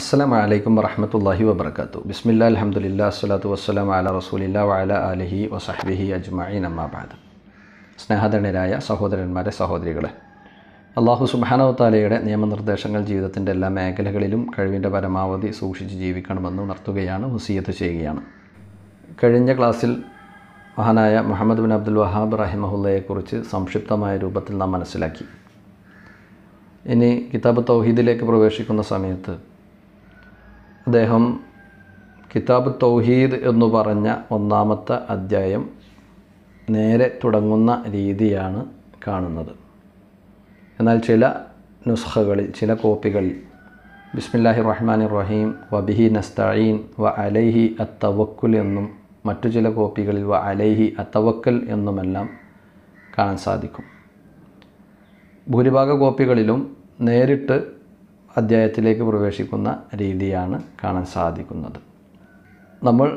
അസ്സാം വലൈക്കും വറഹമത്തല്ലാഹി വബർക്കാത്തു ബിസ്മില്ല അലഹമുല്ല അസ്സലാത്തു വസ്സലാം അല റസൂലില്ല വഅല അലഹി വസഹ്ബിഹി അജ്മായി നമ്മാബാദ് സ്നേഹധനരായ സഹോദരന്മാരെ സഹോദരികളെ അള്ളാഹു സുബാനവത്താലയുടെ നിയമനിർദ്ദേശങ്ങൾ ജീവിതത്തിൻ്റെ എല്ലാ മേഖലകളിലും കഴിവിൻ്റെ പരമാവധി സൂക്ഷിച്ച് ജീവിക്കണമെന്ന് ഉണർത്തുകയാണ് വസീയത്ത് ചെയ്യുകയാണ് കഴിഞ്ഞ ക്ലാസ്സിൽ മഹാനായ മുഹമ്മദ് ബിൻ അബ്ദുൽ വഹാബ് റഹിമഹുല്ലയെക്കുറിച്ച് സംക്ഷിപ്തമായ രൂപത്തിൽ നാം മനസ്സിലാക്കി ഇനി കിതാബ് തൗഹീദിലേക്ക് പ്രവേശിക്കുന്ന സമയത്ത് അദ്ദേഹം കിതാബ് തൗഹീദ് എന്നു പറഞ്ഞ ഒന്നാമത്തെ അധ്യായം നേരെ തുടങ്ങുന്ന രീതിയാണ് കാണുന്നത് എന്നാൽ ചില നുസ്ഖകളിൽ ചില കോപ്പികളിൽ ബിസ്മില്ലാഹി റഹ്മാൻ റഹീം വബിഹി നസ്തഈൻ വ അലൈഹി അത്തവക്കുൽ എന്നും മറ്റു ചില കോപ്പികളിൽ വ അലൈഹി അത്തവക്കൽ എന്നുമെല്ലാം കാണാൻ സാധിക്കും ഭൂരിഭാഗ കോപ്പികളിലും നേരിട്ട് അധ്യായത്തിലേക്ക് പ്രവേശിക്കുന്ന രീതിയാണ് കാണാൻ സാധിക്കുന്നത് നമ്മൾ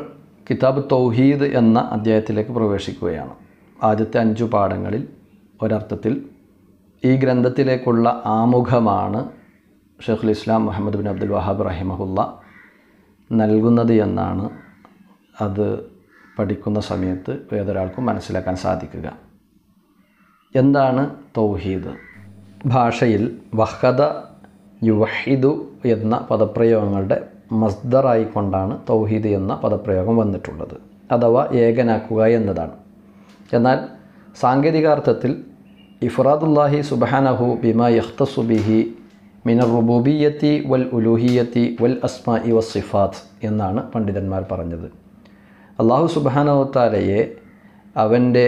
കിതാബ് തൗഹീദ് എന്ന അധ്യായത്തിലേക്ക് പ്രവേശിക്കുകയാണ് ആദ്യത്തെ അഞ്ചു പാഠങ്ങളിൽ ഒരർത്ഥത്തിൽ ഈ ഗ്രന്ഥത്തിലേക്കുള്ള ആമുഖമാണ് ഷെയ്ഖുൽ ഇസ്ലാം മുഹമ്മദ് ബിൻ അബ്ദുൽ വഹാബ് റഹിമഹുല്ല നൽകുന്നത് എന്നാണ് അത് പഠിക്കുന്ന സമയത്ത് ഏതൊരാൾക്കും മനസ്സിലാക്കാൻ സാധിക്കുക എന്താണ് തൗഹീദ് ഭാഷയിൽ വഹദ യുവഹിദു എന്ന പദപ്രയോഗങ്ങളുടെ മസ്ദറായിക്കൊണ്ടാണ് തൗഹീദ് എന്ന പദപ്രയോഗം വന്നിട്ടുള്ളത് അഥവാ ഏകനാക്കുക എന്നതാണ് എന്നാൽ സാങ്കേതികാർത്ഥത്തിൽ ഇഫ്രാദുല്ലാഹി സുബാനഹു ബിമ യഹ്തസുബിഹി മിനർ റുബൂബിയത്തി വൽ ഉലൂഹിയത്തി വൽ അസ്മ ഇ വസിഫാത്ത് എന്നാണ് പണ്ഡിതന്മാർ പറഞ്ഞത് അള്ളാഹു സുബാനവത്താലയെ അവൻ്റെ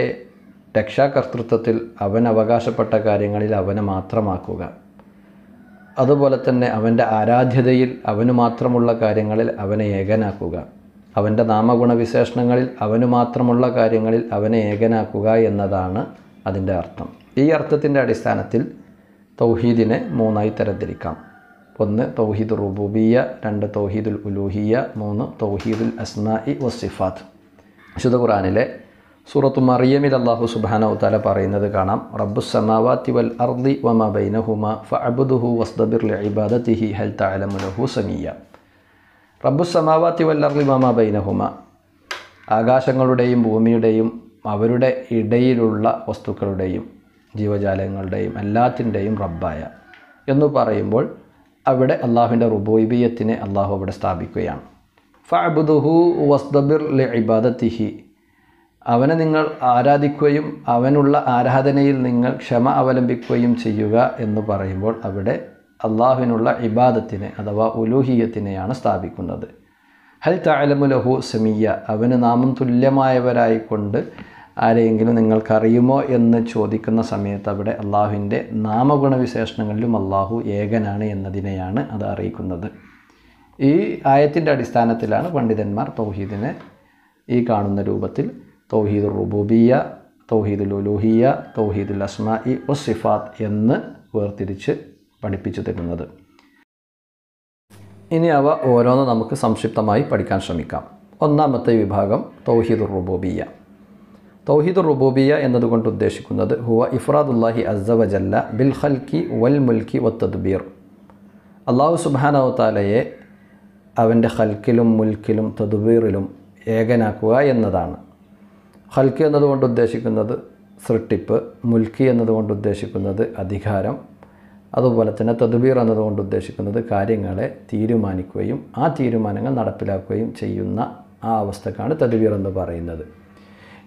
രക്ഷാകർത്തൃത്വത്തിൽ അവൻ അവകാശപ്പെട്ട കാര്യങ്ങളിൽ അവനെ മാത്രമാക്കുക അതുപോലെ തന്നെ അവൻ്റെ ആരാധ്യതയിൽ അവന് മാത്രമുള്ള കാര്യങ്ങളിൽ അവനെ ഏകനാക്കുക അവൻ്റെ നാമഗുണവിശേഷണങ്ങളിൽ അവന് മാത്രമുള്ള കാര്യങ്ങളിൽ അവനെ ഏകനാക്കുക എന്നതാണ് അതിൻ്റെ അർത്ഥം ഈ അർത്ഥത്തിൻ്റെ അടിസ്ഥാനത്തിൽ തൗഹീദിനെ മൂന്നായി തരംതിരിക്കാം ഒന്ന് തൗഹീദ് റുബൂബിയ രണ്ട് തൗഹീദുൽ ഉലൂഹിയ മൂന്ന് തൗഹീദുൽ അസ്മാഇ വസിഫാത്ത് വിശുദ്ധ ഖുറാനിലെ സൂറത്ത് മറിയമിൽ അള്ളാഹു സുബാന ഉത്താല പറയുന്നത് കാണാം റബ്ബു സമാവാത്തി വൽ അർദി വമ ബൈനഹുമ ഫഅബുദുഹു വസ്ദബിർ ഇബാദത്തിഹി ഹൽ താലമുനഹു സമീയ റബ്ബു സമാവാത്തി വൽ അർദി വമ ബൈനഹുമ ആകാശങ്ങളുടെയും ഭൂമിയുടെയും അവരുടെ ഇടയിലുള്ള വസ്തുക്കളുടെയും ജീവജാലങ്ങളുടെയും എല്ലാത്തിൻ്റെയും റബ്ബായ എന്ന് പറയുമ്പോൾ അവിടെ അള്ളാഹുവിൻ്റെ റുബോയിബിയത്തിനെ അള്ളാഹു അവിടെ സ്ഥാപിക്കുകയാണ് ഫഅബുദുഹു വസ്ദബിർ ഇബാദത്തിഹി അവനെ നിങ്ങൾ ആരാധിക്കുകയും അവനുള്ള ആരാധനയിൽ നിങ്ങൾ ക്ഷമ അവലംബിക്കുകയും ചെയ്യുക എന്ന് പറയുമ്പോൾ അവിടെ അള്ളാഹുവിനുള്ള ഇബാദത്തിനെ അഥവാ ഉലൂഹിയത്തിനെയാണ് സ്ഥാപിക്കുന്നത് ഹൽ താലമുലഹു സെമിയ അവന് നാമം തുല്യമായവരായിക്കൊണ്ട് ആരെയെങ്കിലും നിങ്ങൾക്കറിയുമോ എന്ന് ചോദിക്കുന്ന സമയത്ത് അവിടെ അള്ളാഹുവിൻ്റെ നാമഗുണവിശേഷണങ്ങളിലും അള്ളാഹു ഏകനാണ് എന്നതിനെയാണ് അത് അറിയിക്കുന്നത് ഈ ആയത്തിൻ്റെ അടിസ്ഥാനത്തിലാണ് പണ്ഡിതന്മാർ തൗഹീദിനെ ഈ കാണുന്ന രൂപത്തിൽ തൗഹീദ് റുബൂബിയ തൗഹീദുൽ ഉലൂഹിയ തൗഹീദുൽ അസ്മാ ഇ സിഫാത്ത് എന്ന് വേർതിരിച്ച് പഠിപ്പിച്ചു തരുന്നത് ഇനി അവ ഓരോന്ന് നമുക്ക് സംക്ഷിപ്തമായി പഠിക്കാൻ ശ്രമിക്കാം ഒന്നാമത്തെ വിഭാഗം തൗഹീദുർ റുബൂബിയ തൗഹീദുർ റുബൂബിയ എന്നതുകൊണ്ട് ഉദ്ദേശിക്കുന്നത് ഹുവ ഇഫ്രാദുല്ലാഹി അസ്സവജല്ല ബിൽ ഹൽക്കി വൽ മുൽക്കി വത്തദ്ബീർ അള്ളാഹു സുബാനവത്താലയെ അവൻ്റെ ഹൽക്കിലും മുൽക്കിലും തദ്ബീറിലും ഏകനാക്കുക എന്നതാണ് ഹൽക്ക് എന്നതുകൊണ്ട് ഉദ്ദേശിക്കുന്നത് സൃഷ്ടിപ്പ് മുൽക്കി എന്നതുകൊണ്ട് ഉദ്ദേശിക്കുന്നത് അധികാരം അതുപോലെ തന്നെ തദ്ബീർ എന്നതുകൊണ്ട് ഉദ്ദേശിക്കുന്നത് കാര്യങ്ങളെ തീരുമാനിക്കുകയും ആ തീരുമാനങ്ങൾ നടപ്പിലാക്കുകയും ചെയ്യുന്ന ആ അവസ്ഥക്കാണ് തദ്ബീർ എന്ന് പറയുന്നത്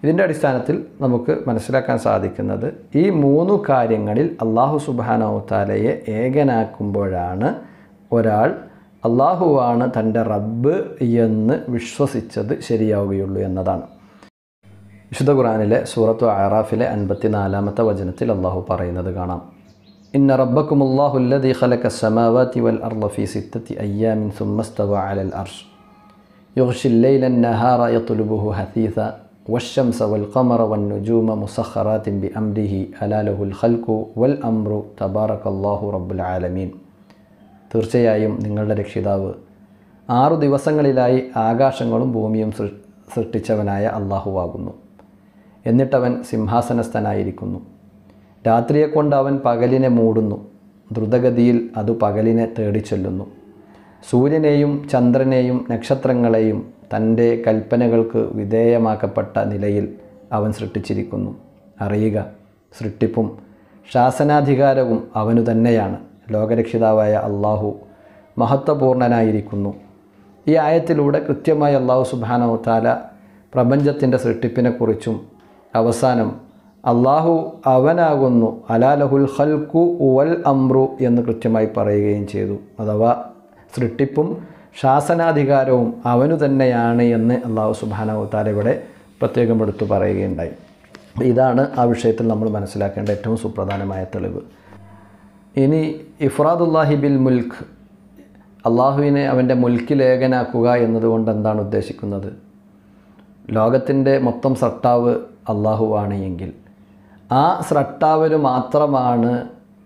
ഇതിൻ്റെ അടിസ്ഥാനത്തിൽ നമുക്ക് മനസ്സിലാക്കാൻ സാധിക്കുന്നത് ഈ മൂന്ന് കാര്യങ്ങളിൽ അള്ളാഹു സുബാനോത്താലയെ ഏകനാക്കുമ്പോഴാണ് ഒരാൾ അള്ളാഹുവാണ് തൻ്റെ റബ്ബ് എന്ന് വിശ്വസിച്ചത് ശരിയാവുകയുള്ളൂ എന്നതാണ് വിശുദ്ധ ഖുറാനിലെ സൂറത്തു ആറാഫിലെ അൻപത്തി വചനത്തിൽ അള്ളാഹു പറയുന്നത് കാണാം ഇന്ന റബ്ബക്കുമുല്ലാഹുല്ലദി ഖലക സമാവാതി വൽ അർള ഫീ സിത്തത്തി അയ്യാമിൻ സുമ്മസ്തവ അലൽ അർഷ് يغشي الليل النهار يطلبه വൽ والشمس വൻ والنجوم مسخرات ബി ألا له الخلق വൽ تبارك الله رب ആലമീൻ തീർച്ചയായും നിങ്ങളുടെ രക്ഷിതാവ് ആറു ദിവസങ്ങളിലായി ആകാശങ്ങളും ഭൂമിയും സൃഷ്ടിച്ചവനായ അള്ളാഹുവാകുന്നു എന്നിട്ടവൻ സിംഹാസനസ്ഥനായിരിക്കുന്നു രാത്രിയെക്കൊണ്ട് അവൻ പകലിനെ മൂടുന്നു ദ്രുതഗതിയിൽ അത് പകലിനെ തേടിച്ചെല്ലുന്നു സൂര്യനെയും ചന്ദ്രനെയും നക്ഷത്രങ്ങളെയും തൻ്റെ കൽപ്പനകൾക്ക് വിധേയമാക്കപ്പെട്ട നിലയിൽ അവൻ സൃഷ്ടിച്ചിരിക്കുന്നു അറിയുക സൃഷ്ടിപ്പും ശാസനാധികാരവും അവനു തന്നെയാണ് ലോകരക്ഷിതാവായ അള്ളാഹു മഹത്വപൂർണനായിരിക്കുന്നു ഈ ആയത്തിലൂടെ കൃത്യമായി അള്ളാഹു സുബാനോ താല പ്രപഞ്ചത്തിൻ്റെ സൃഷ്ടിപ്പിനെക്കുറിച്ചും അവസാനം അള്ളാഹു അവനാകുന്നു അലാലഹുൽ ഹൽക്കു ഉവൽ അമ്രു എന്ന് കൃത്യമായി പറയുകയും ചെയ്തു അഥവാ സൃഷ്ടിപ്പും ശാസനാധികാരവും അവനു തന്നെയാണ് എന്ന് അള്ളാഹു സുബാനവത്താൽ ഇവിടെ പ്രത്യേകം എടുത്തു പറയുകയുണ്ടായി ഇതാണ് ആ വിഷയത്തിൽ നമ്മൾ മനസ്സിലാക്കേണ്ട ഏറ്റവും സുപ്രധാനമായ തെളിവ് ഇനി ഇഫ്രാദുല്ലാഹി ബിൽ മുൽഖ് അള്ളാഹുവിനെ അവൻ്റെ മുൽക്കി ലേഖനാക്കുക എന്നതുകൊണ്ട് എന്താണ് ഉദ്ദേശിക്കുന്നത് ലോകത്തിൻ്റെ മൊത്തം സർട്ടാവ് അള്ളാഹുവാണ് എങ്കിൽ ആ സ്രഷ്ടാവിന് മാത്രമാണ്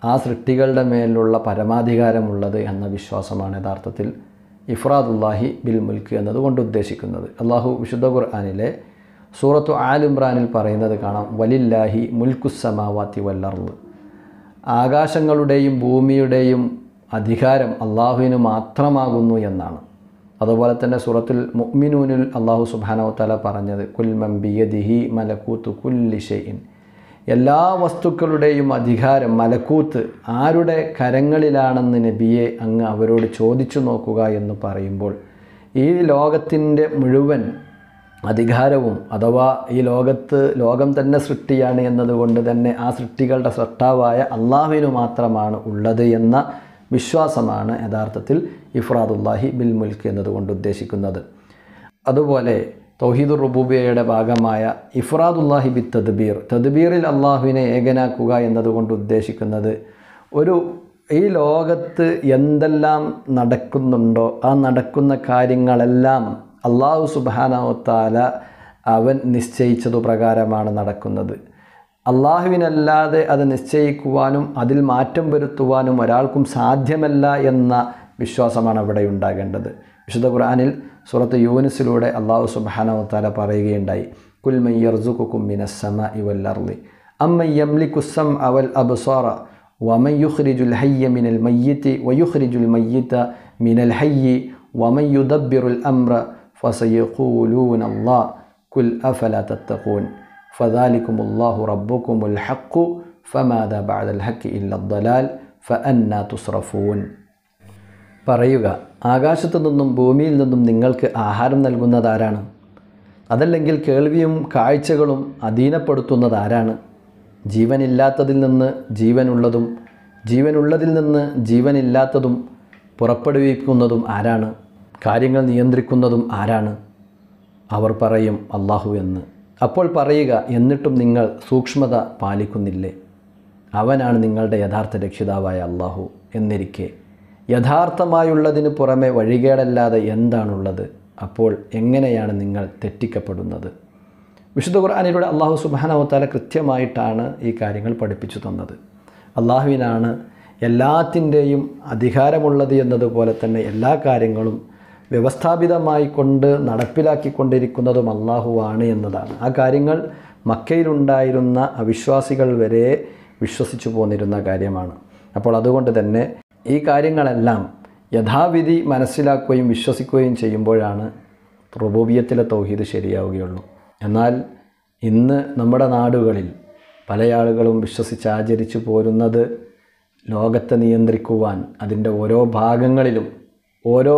ആ സൃഷ്ടികളുടെ മേലുള്ള പരമാധികാരമുള്ളത് എന്ന വിശ്വാസമാണ് യഥാർത്ഥത്തിൽ ഇഫ്രാദുല്ലാഹി ബിൽ മുൽക്ക് എന്നതുകൊണ്ട് ഉദ്ദേശിക്കുന്നത് അള്ളാഹു വിശുദ്ധ ഖുർആാനിലെ സൂറത്തു ആൽ ഇമ്രാനിൽ പറയുന്നത് കാണാം വലില്ലാഹി മുൽക്കുസമാവാത്തി വല്ലർന്ന് ആകാശങ്ങളുടെയും ഭൂമിയുടെയും അധികാരം അള്ളാഹുവിന് മാത്രമാകുന്നു എന്നാണ് അതുപോലെ തന്നെ സൂറത്തിൽ മുഅ്മിനൂനിൽ അള്ളാഹു സുബാനോ തല പറഞ്ഞത് കുൽ മംബിയദിഹി മലക്കൂത്ത് കുല്ലി എല്ലാ വസ്തുക്കളുടെയും അധികാരം മലക്കൂത്ത് ആരുടെ കരങ്ങളിലാണെന്ന് നബിയെ അങ്ങ് അവരോട് ചോദിച്ചു നോക്കുക എന്ന് പറയുമ്പോൾ ഈ ലോകത്തിൻ്റെ മുഴുവൻ അധികാരവും അഥവാ ഈ ലോകത്ത് ലോകം തന്നെ സൃഷ്ടിയാണ് എന്നതുകൊണ്ട് തന്നെ ആ സൃഷ്ടികളുടെ സൃഷ്ടാവായ അള്ളാഹുവിനു മാത്രമാണ് ഉള്ളത് എന്ന വിശ്വാസമാണ് യഥാർത്ഥത്തിൽ ഇഫ്രാദുല്ലാഹി ബിൽ മുൽക്ക് എന്നതുകൊണ്ട് ഉദ്ദേശിക്കുന്നത് അതുപോലെ തൗഹീദുർ റുബൂബിയയുടെ ഭാഗമായ ഇഫ്രാദുല്ലാഹി ബി തദ്ബീർ തദ്ബീറിൽ അള്ളാഹുവിനെ ഏകനാക്കുക എന്നതുകൊണ്ട് ഉദ്ദേശിക്കുന്നത് ഒരു ഈ ലോകത്ത് എന്തെല്ലാം നടക്കുന്നുണ്ടോ ആ നടക്കുന്ന കാര്യങ്ങളെല്ലാം അള്ളാഹു സുബാനാവത്താല അവൻ നിശ്ചയിച്ചതു പ്രകാരമാണ് നടക്കുന്നത് അള്ളാഹുവിനല്ലാതെ അത് നിശ്ചയിക്കുവാനും അതിൽ മാറ്റം വരുത്തുവാനും ഒരാൾക്കും സാധ്യമല്ല എന്ന വിശ്വാസമാണ് അവിടെ ഉണ്ടാകേണ്ടത് വിശുദ്ധ ഖുർആാനിൽ സുറത്ത് യൂനിസിലൂടെ അള്ളാഹു സുബാനവത്താല പറയുകയുണ്ടായി കുൽമയ്യർസുക്കും മിനസ്സമ ഇവല്ലർലി അമ്മയ്യംലിക്കുസം അവൽ അബ്സോറ വമയ്യുഹ്രിജുൽ ഹയ്യ മിനൽ മയ്യത്തി വയുഹ്രിജുൽ മയ്യത്ത മിനൽ ഹയ്യി വമയ്യുദബിറുൽ അമ്ര ഫസയൂലൂൻ അള്ളാ കുൽ അഫല തത്തഖൂൻ فذلكم الله ربكم الحق فماذا بعد الحق إلا الضلال فأنا تصرفون പറയുക ആകാശത്തു നിന്നും ഭൂമിയിൽ നിന്നും നിങ്ങൾക്ക് ആഹാരം നൽകുന്നതാരാണ് അതല്ലെങ്കിൽ കേൾവിയും കാഴ്ചകളും അധീനപ്പെടുത്തുന്നതാരാണ് ജീവനില്ലാത്തതിൽ നിന്ന് ജീവനുള്ളതും ജീവനുള്ളതിൽ നിന്ന് ജീവനില്ലാത്തതും പുറപ്പെടുവിക്കുന്നതും ആരാണ് കാര്യങ്ങൾ നിയന്ത്രിക്കുന്നതും ആരാണ് അവർ പറയും അള്ളാഹു എന്ന് അപ്പോൾ പറയുക എന്നിട്ടും നിങ്ങൾ സൂക്ഷ്മത പാലിക്കുന്നില്ലേ അവനാണ് നിങ്ങളുടെ യഥാർത്ഥ രക്ഷിതാവായ അള്ളാഹു എന്നിരിക്കെ യഥാർത്ഥമായുള്ളതിന് പുറമെ വഴികേടല്ലാതെ എന്താണുള്ളത് അപ്പോൾ എങ്ങനെയാണ് നിങ്ങൾ തെറ്റിക്കപ്പെടുന്നത് വിശുദ്ധ ഖുർആാനിലൂടെ അള്ളാഹു സുബാനവത്താല കൃത്യമായിട്ടാണ് ഈ കാര്യങ്ങൾ പഠിപ്പിച്ചു തന്നത് അള്ളാഹുവിനാണ് എല്ലാത്തിൻ്റെയും അധികാരമുള്ളത് എന്നതുപോലെ തന്നെ എല്ലാ കാര്യങ്ങളും വ്യവസ്ഥാപിതമായി കൊണ്ട് നടപ്പിലാക്കിക്കൊണ്ടിരിക്കുന്നതും അള്ളാഹുവാണ് എന്നതാണ് ആ കാര്യങ്ങൾ മക്കയിലുണ്ടായിരുന്ന അവിശ്വാസികൾ വരെ വിശ്വസിച്ചു പോന്നിരുന്ന കാര്യമാണ് അപ്പോൾ അതുകൊണ്ട് തന്നെ ഈ കാര്യങ്ങളെല്ലാം യഥാവിധി മനസ്സിലാക്കുകയും വിശ്വസിക്കുകയും ചെയ്യുമ്പോഴാണ് റുബൂബിയത്തിലെ തൗഹീദ് ശരിയാവുകയുള്ളൂ എന്നാൽ ഇന്ന് നമ്മുടെ നാടുകളിൽ പല ആളുകളും വിശ്വസിച്ച് ആചരിച്ചു പോരുന്നത് ലോകത്തെ നിയന്ത്രിക്കുവാൻ അതിൻ്റെ ഓരോ ഭാഗങ്ങളിലും ഓരോ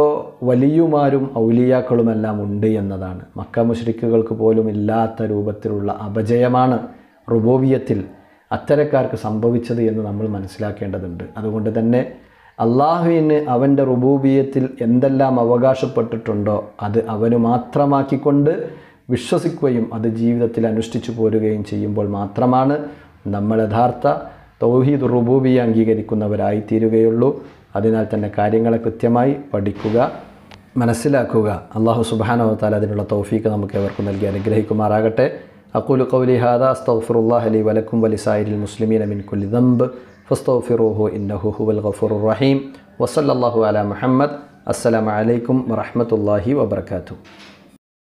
വലിയുമാരും ഔലിയാക്കളുമെല്ലാം ഉണ്ട് എന്നതാണ് മക്ക മുഷ്രിക്കുകൾക്ക് പോലും ഇല്ലാത്ത രൂപത്തിലുള്ള അപജയമാണ് റുബോവിയത്തിൽ അത്തരക്കാർക്ക് സംഭവിച്ചത് എന്ന് നമ്മൾ മനസ്സിലാക്കേണ്ടതുണ്ട് അതുകൊണ്ട് തന്നെ അള്ളാഹുവിന് അവൻ്റെ റുബൂബിയത്തിൽ എന്തെല്ലാം അവകാശപ്പെട്ടിട്ടുണ്ടോ അത് അവന് മാത്രമാക്കിക്കൊണ്ട് വിശ്വസിക്കുകയും അത് ജീവിതത്തിൽ അനുഷ്ഠിച്ചു പോരുകയും ചെയ്യുമ്പോൾ മാത്രമാണ് നമ്മൾ യഥാർത്ഥ തൗഹീദ് റുബൂബിയെ അംഗീകരിക്കുന്നവരായിത്തീരുകയുള്ളൂ അതിനാൽ തന്നെ കാര്യങ്ങളെ കൃത്യമായി പഠിക്കുക മനസ്സിലാക്കുക അള്ളാഹു സുബാനോ താല അതിനുള്ള തൗഫീക്ക് നമുക്ക് എവർക്കും നൽകി അനുഗ്രഹിക്കുമാറാകട്ടെ അക്കൂലു കൗലി ഹാദ അസ്തഫുറുല്ലാഹ് അലി വലക്കും വലിസായിരിൽ മുസ്ലിമീൻ അമിൻ കുലിദംബ് ദംബ് ഇന്നഹുഹു ഇന്നഹു ഹുവൽ ഗഫുർ റഹീം വസല്ലാഹു അല മുഹമ്മദ് അസ്സലാമലൈക്കും വറഹമത്തല്ലാഹി വബർക്കാത്തു